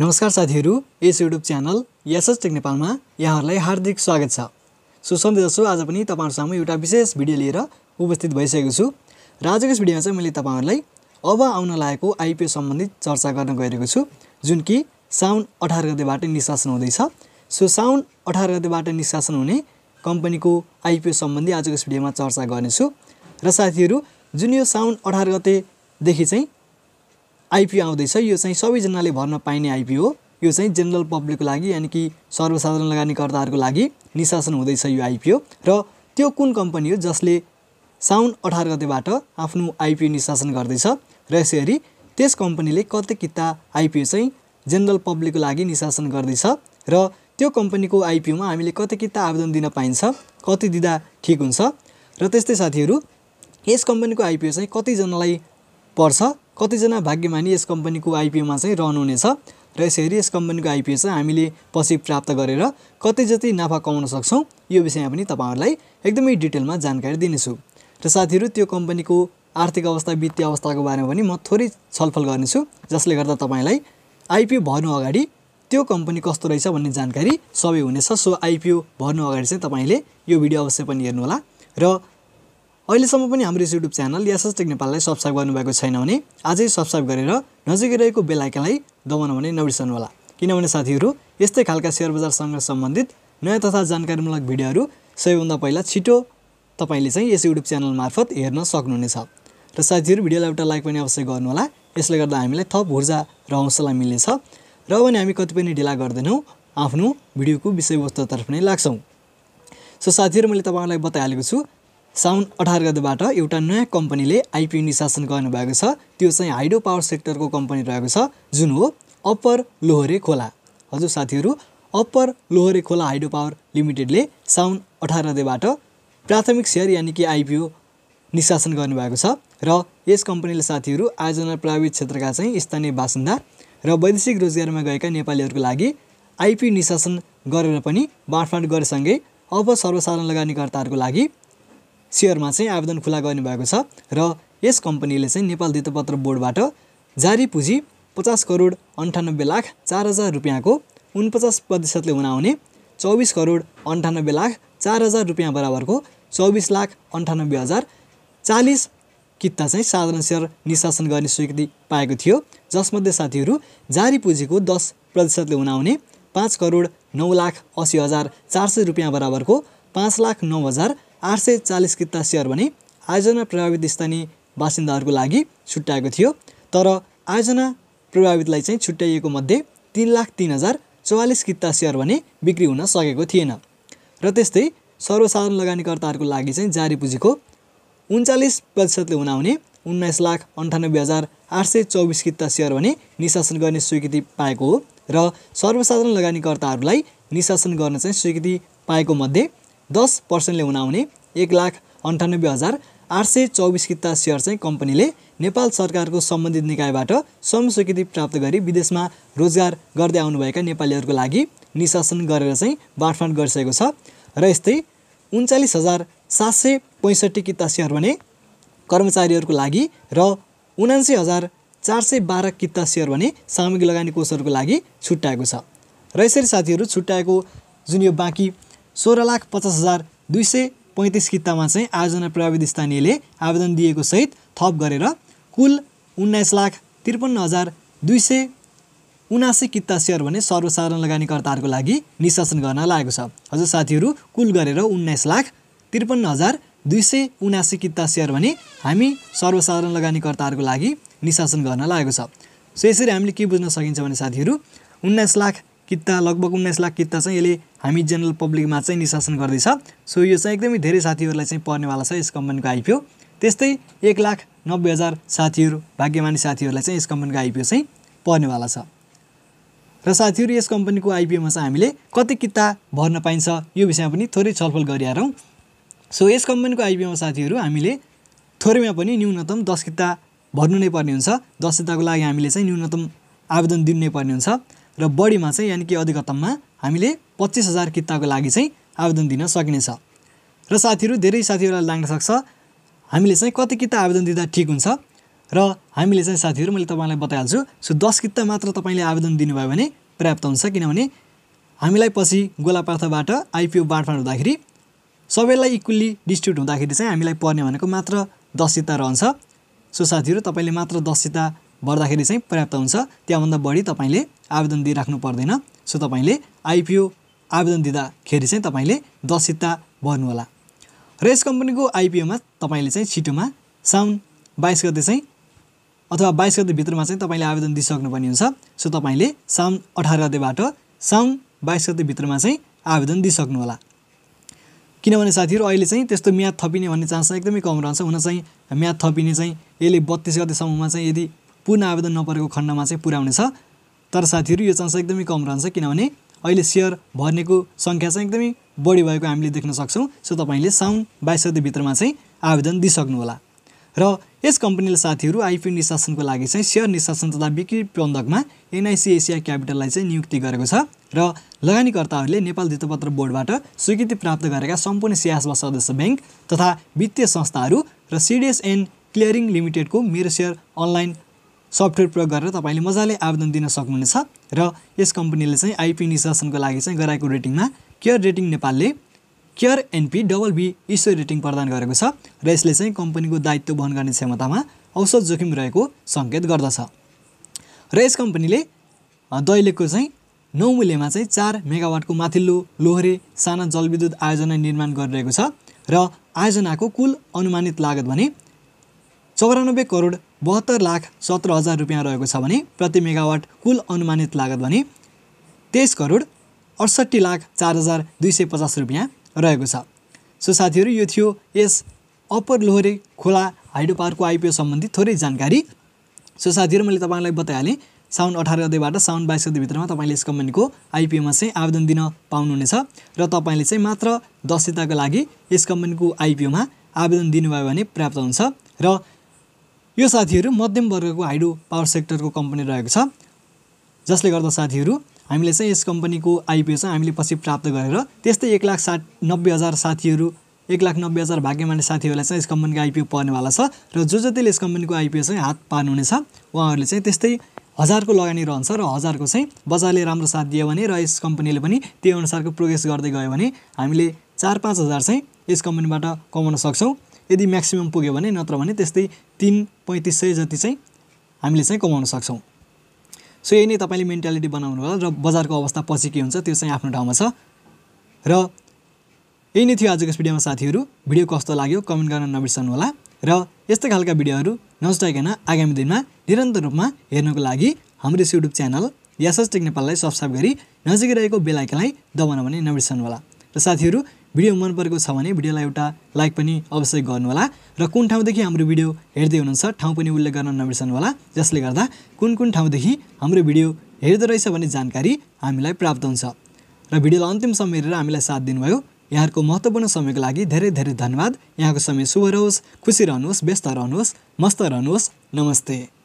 नमस्कार साथीहरू यस युट्युब च्यानल यसएस टेक नेपालमा यहाँहरूलाई हार्दिक स्वागत छ सो जसो आज पनि तपाईँहरूसँग एउटा विशेष भिडियो लिएर उपस्थित भइसकेको छु र आजको यस भिडियोमा चाहिँ मैले तपाईँहरूलाई अब आउन लागेको आइपिओ सम्बन्धी चर्चा गर्न गइरहेको छु जुन कि साउन अठार गतेबाट निष्कासन हुँदैछ सो साउन अठार गतेबाट निष्कासन हुने कम्पनीको आइपिओ सम्बन्धी आजको यस भिडियोमा चर्चा गर्नेछु र साथीहरू जुन यो साउन अठार गतेदेखि चाहिँ आइपिओ आउँदैछ यो चाहिँ सबैजनाले भर्न पाइने आइपिओ हो यो चाहिँ जेनरल पब्लिकको लागि यानि कि सर्वसाधारण लगानीकर्ताहरूको लागि निशासन हुँदैछ यो आइपिओ र त्यो कुन कम्पनी हो जसले साउन अठार गतेबाट आफ्नो आइपिओ निशासन गर्दैछ र यसरी त्यस कम्पनीले कति किता आइपिओ चाहिँ जेनरल पब्लिकको लागि निशासन गर्दैछ र त्यो कम्पनीको आइपिओमा हामीले कति किता आवेदन दिन पाइन्छ कति दिँदा ठिक हुन्छ र त्यस्तै साथीहरू यस कम्पनीको आइपिओ चाहिँ कतिजनालाई पर्छ कतिजना भाग्यमानी यस कम्पनीको आइपिओमा चाहिँ रहनुहुनेछ र यसरी यस कम्पनीको आइपिओ चाहिँ हामीले पछि प्राप्त गरेर कति जति नाफा कमाउन सक्छौँ यो विषयमा पनि तपाईँहरूलाई एकदमै डिटेलमा जानकारी दिनेछु र साथीहरू त्यो कम्पनीको आर्थिक अवस्था वित्तीय अवस्थाको बारेमा पनि म थोरै छलफल गर्नेछु जसले गर्दा तपाईँलाई आइपिओ भर्नु अगाडि त्यो कम्पनी कस्तो रहेछ भन्ने जानकारी सबै हुनेछ सो आइपिओ भर्नु अगाडि चाहिँ तपाईँले यो भिडियो अवश्य पनि हेर्नुहोला र अहिलेसम्म पनि हाम्रो यस युट्युब च्यानल टेक नेपाललाई सब्सक्राइब गर्नुभएको छैन भने आजै सब्सक्राइब गरेर नजिकै रहेको बेलायकलाई दबाउन भने नबिर्सनुहोला किनभने साथीहरू यस्तै खालका सेयर बजारसँग सम्बन्धित नयाँ तथा जानकारीमूलक भिडियोहरू सबैभन्दा पहिला छिटो तपाईँले चाहिँ यस युट्युब च्यानल मार्फत हेर्न सक्नुहुनेछ र साथीहरू भिडियोलाई एउटा लाइक पनि अवश्य गर्नुहोला यसले गर्दा हामीलाई थप ऊर्जा र हौसला मिल्नेछ र भने हामी कति पनि ढिला गर्दैनौँ आफ्नो भिडियोको विषयवस्तुतर्फ नै लाग्छौँ सो साथीहरू मैले तपाईँलाई बताइहालेको छु साउन अठार गतेबाट एउटा नयाँ कम्पनीले आइपिओ निशासन गर्नुभएको छ त्यो चाहिँ हाइड्रो पावर सेक्टरको कम्पनी रहेको छ जुन हो अप्पर लोहरे खोला हजुर साथीहरू अप्पर लोहरे खोला हाइड्रो पावर लिमिटेडले साउन अठार गतेबाट प्राथमिक सेयर यानि कि आइपिओ निशासन गर्नुभएको छ र यस कम्पनीले साथीहरू आयोजना प्राविधिक क्षेत्रका चाहिँ स्थानीय बासिन्दा र वैदेशिक रोजगारमा गएका नेपालीहरूको लागि आइपिओ निशासन गरेर पनि बाँडफाँड गरेसँगै अब सर्वसाधारण लगानीकर्ताहरूको लागि सेयरमा चाहिँ आवेदन खुला गर्नुभएको छ र यस कम्पनीले चाहिँ नेपाल धितपत्र बोर्डबाट जारी पुँजी पचास करोड अन्ठानब्बे लाख चार हजार रुपियाँको उनपचास प्रतिशतले हुन आउने चौबिस करोड अन्ठानब्बे लाख चार हजार रुपियाँ बराबरको चौबिस लाख अन्ठानब्बे हजार चालिस किता चाहिँ साधारण सेयर निशासन गर्ने स्वीकृति पाएको थियो जसमध्ये साथीहरू जारी पुँजीको दस प्रतिशतले हुन आउने पाँच करोड नौ लाख असी हजार चार सय रुपियाँ बराबरको पाँच लाख नौ हजार आठ सय चालिस किता सेयर भने आयोजना प्रभावित स्थानीय बासिन्दाहरूको लागि छुट्याएको थियो तर आयोजना प्रभावितलाई चाहिँ छुट्याइएको मध्ये तिन लाख तिन हजार चौवालिस किता सेयर भने बिक्री हुन सकेको थिएन र त्यस्तै सर्वसाधारण लगानीकर्ताहरूको लागि चाहिँ जारी पुँजीको उन्चालिस प्रतिशतले हुने उन्नाइस लाख अन्ठानब्बे हजार आठ सय चौबिस कित्ता सेयर भने निशासन गर्ने स्वीकृति पाएको हो र सर्वसाधारण लगानीकर्ताहरूलाई निशासन गर्न चाहिँ स्वीकृति पाएको मध्ये दस पर्सेन्टले हुन आउने एक लाख अन्ठानब्बे हजार आठ सय चौबिस किता सेयर चाहिँ कम्पनीले नेपाल सरकारको सम्बन्धित निकायबाट श्रम स्वीकृति प्राप्त गरी विदेशमा रोजगार गर्दै आउनुभएका नेपालीहरूको लागि निशासन गरेर चाहिँ बाँडफाँड गरिसकेको छ र यस्तै उन्चालिस हजार सात सय पैँसठी किता सेयर भने कर्मचारीहरूको लागि र उनासी हजार चार सय बाह्र किता सेयर भने सामग्री लगानी कोषहरूको लागि छुट्याएको छ र यसरी साथीहरू छुट्याएको जुन यो बाँकी सोह्र लाख पचास हजार दुई सय पैँतिस कितामा चाहिँ आयोजना प्रविधि स्थानीयले आवेदन दिएको सहित थप गरेर कुल उन्नाइस लाख त्रिपन्न हजार दुई सय उनासी किता सेयर भने सर्वसाधारण लगानीकर्ताहरूको लागि निशासन गर्न लागेको छ हजुर साथीहरू कुल गरेर उन्नाइस लाख त्रिपन्न हजार दुई सय उनासी किता सेयर भने हामी सर्वसाधारण लगानीकर्ताहरूको लागि निशासन गर्न लागेको छ सो यसरी हामीले के बुझ्न सकिन्छ भने साथीहरू उन्नाइस लाख किता लगभग उन्नाइस लाख किता चाहिँ यसले हामी जेनरल पब्लिकमा चाहिँ निशासन गर्दैछ सो यो चाहिँ एकदमै धेरै साथीहरूलाई चाहिँ पर्नेवाला छ यस कम्पनीको आइपिओ त्यस्तै एक लाख नब्बे हजार साथीहरू भाग्यमानी साथीहरूलाई चाहिँ यस कम्पनीको आइपिओ चाहिँ पर्नेवाला छ र साथीहरू यस कम्पनीको आइपिओमा चाहिँ हामीले कति किता भर्न पाइन्छ यो विषयमा पनि थोरै छलफल गरिहालौँ सो यस कम्पनीको आइपिओमा साथीहरू हामीले थोरैमा पनि न्यूनतम दस किता भर्नु नै पर्ने हुन्छ दस किताको लागि हामीले चाहिँ न्यूनतम आवेदन दिनु नै पर्ने हुन्छ र बढीमा चाहिँ यानि कि अधिकतममा हामीले पच्चिस हजार किताको लागि चाहिँ आवेदन दिन सकिनेछ र साथीहरू धेरै साथीहरूलाई लाग्न सक्छ हामीले चाहिँ कति किता आवेदन दिँदा ठिक हुन्छ र हामीले चाहिँ साथीहरू मैले तपाईँलाई बताइहाल्छु सो दस किता मात्र तपाईँले आवेदन दिनुभयो भने पर्याप्त हुन्छ किनभने हामीलाई पछि गोलापार्थबाट आइपिओ बाँडफाँड हुँदाखेरि सबैलाई इक्वल्ली डिस्ट्रिब्युट हुँदाखेरि चाहिँ हामीलाई पर्ने भनेको मात्र दस सिता रहन्छ सो साथीहरू तपाईँले मात्र दस सिता भर्दाखेरि चाहिँ पर्याप्त हुन्छ त्यहाँभन्दा बढी तपाईँले आवेदन दिइराख्नु पर्दैन सो तपाईँले आइपिओ आवेदन दिँदाखेरि चाहिँ तपाईँले दस सित्ता भर्नुहोला र यस कम्पनीको आइपिओमा तपाईँले चाहिँ छिटोमा साउन बाइस गते चाहिँ अथवा बाइस भित्रमा चाहिँ तपाईँले आवेदन दिइसक्नुपर्ने हुन्छ सो तपाईँले साउन अठार गतेबाट साउन बाइस भित्रमा चाहिँ आवेदन दिइसक्नुहोला किनभने साथीहरू अहिले चाहिँ त्यस्तो म्याद थपिने भन्ने चान्स एकदमै कम रहन्छ हुन चाहिँ म्याद थपिने चाहिँ यसले बत्तिस गतेसम्ममा चाहिँ यदि पुनः आवेदन नपरेको खण्डमा चाहिँ पुर्याउनेछ तर साथीहरू यो चान्स एकदमै कम रहन्छ किनभने अहिले सेयर भर्नेको सङ्ख्या चाहिँ एकदमै बढी भएको हामीले देख्न सक्छौँ सो तपाईँले साउन बाइस गतिभित्रमा चाहिँ आवेदन दिइसक्नुहोला र यस कम्पनीले साथीहरू आइपिओ निशासनको लागि चाहिँ सेयर निशासन तथा बिक्री प्रबन्धकमा एनआइसी एसिया क्यापिटललाई चाहिँ नियुक्ति गरेको छ र लगानीकर्ताहरूले नेपाल धितपत्र बोर्डबाट स्वीकृति प्राप्त गरेका सम्पूर्ण स्यासवा सदस्य ब्याङ्क तथा वित्तीय संस्थाहरू र सिडिएस एन्ड क्लियरिङ लिमिटेडको मेरो सेयर अनलाइन सफ्टवेयर प्रयोग गरेर तपाईँले मजाले आवेदन दिन सक्नुहुनेछ र यस कम्पनीले चाहिँ आइपी निशासनको लागि चाहिँ गराएको रेटिङमा केयर रेटिङ नेपालले care NP double B issue rating प्रदान गरेको छ र यसले चाहिँ कम्पनीको दायित्व वहन गर्ने क्षमतामा औसत जोखिम रहेको सङ्केत गर्दछ र यस कम्पनीले दैलेखको चाहिँ नौ मूल्यमा चाहिँ चार मेगावाटको माथिल्लो लोहरे साना जलविद्युत आयोजना निर्माण गरिरहेको छ र आयोजनाको कुल अनुमानित लागत भने चौरानब्बे करोड बहत्तर लाख सत्र हजार रुपियाँ रहेको छ भने प्रति मेगावाट कुल अनुमानित लागत भने तेइस करोड अडसट्ठी लाख चार हजार दुई सय पचास रुपियाँ रहेको छ सो साथीहरू यो थियो यस अप्पर लोहरे खोला हाइड्रो पार्कको आइपिओ सम्बन्धी थोरै जानकारी सो साथीहरू मैले तपाईँलाई बताइहालेँ साउन अठार गतेबाट साउन बाइस गतेभित्रमा तपाईँले यस कम्पनीको आइपिओमा चाहिँ आवेदन दिन पाउनुहुनेछ र तपाईँले चाहिँ मात्र दक्षताको लागि यस कम्पनीको आइपिओमा आवेदन दिनुभयो भने पर्याप्त हुन्छ र यो साथीहरू वर्गको हाइड्रो पावर सेक्टरको कम्पनी रहेको छ जसले गर्दा साथीहरू हामीले चाहिँ यस कम्पनीको आइपिओ चाहिँ हामीले पछि प्राप्त गरेर त्यस्तै एक लाख सा नब्बे हजार साथीहरू एक लाख नब्बे हजार भाग्यमानी साथीहरूलाई चाहिँ यस कम्पनीको आइपिओ पर्नेवाला छ र जो जतिले यस कम्पनीको आइपिओ चाहिँ हात पार्नुहुनेछ उहाँहरूले चाहिँ त्यस्तै हजारको लगानी रहन्छ र हजारको चाहिँ बजारले राम्रो साथ दियो भने र यस कम्पनीले पनि त्यही अनुसारको प्रोग्रेस गर्दै गयो भने हामीले चार पाँच हजार चाहिँ यस कम्पनीबाट कमाउन सक्छौँ यदि म्याक्सिमम् पुग्यो भने नत्र भने त्यस्तै तिन पैँतिस सय जति चाहिँ हामीले चाहिँ कमाउन सक्छौँ सो यही नै तपाईँले मेन्टालिटी बनाउनु होला र बजारको अवस्था पछि के हुन्छ त्यो चाहिँ आफ्नो ठाउँमा छ र यही नै थियो आजको भिडियोमा साथीहरू भिडियो कस्तो लाग्यो कमेन्ट गर्न नबिर्सनु होला र यस्तै खालका भिडियोहरू नस्टाइकन आगामी दिनमा निरन्तर रूपमा हेर्नको लागि हाम्रो यस युट्युब च्यानल यासस टेक नेपाललाई सब्सक्राइब गरी नजिकै रहेको बेलायकलाई दबाउन भने नबिर्सनु होला र साथीहरू भिडियो मन परेको छ भने भिडियोलाई एउटा लाइक पनि अवश्य गर्नुहोला र कुन ठाउँदेखि हाम्रो भिडियो हेर्दै हुनुहुन्छ ठाउँ पनि उल्लेख गर्न नबिर्सनु होला जसले गर्दा कुन कुन ठाउँदेखि हाम्रो भिडियो हेर्दो रहेछ भन्ने जानकारी हामीलाई प्राप्त हुन्छ र भिडियोलाई अन्तिम समय हेरेर हामीलाई साथ दिनुभयो यहाँहरूको महत्त्वपूर्ण समयको लागि धेरै धेरै धन्यवाद यहाँको समय शुभ रहोस् खुसी रहनुहोस् व्यस्त रहनुहोस् मस्त रहनुहोस् नमस्ते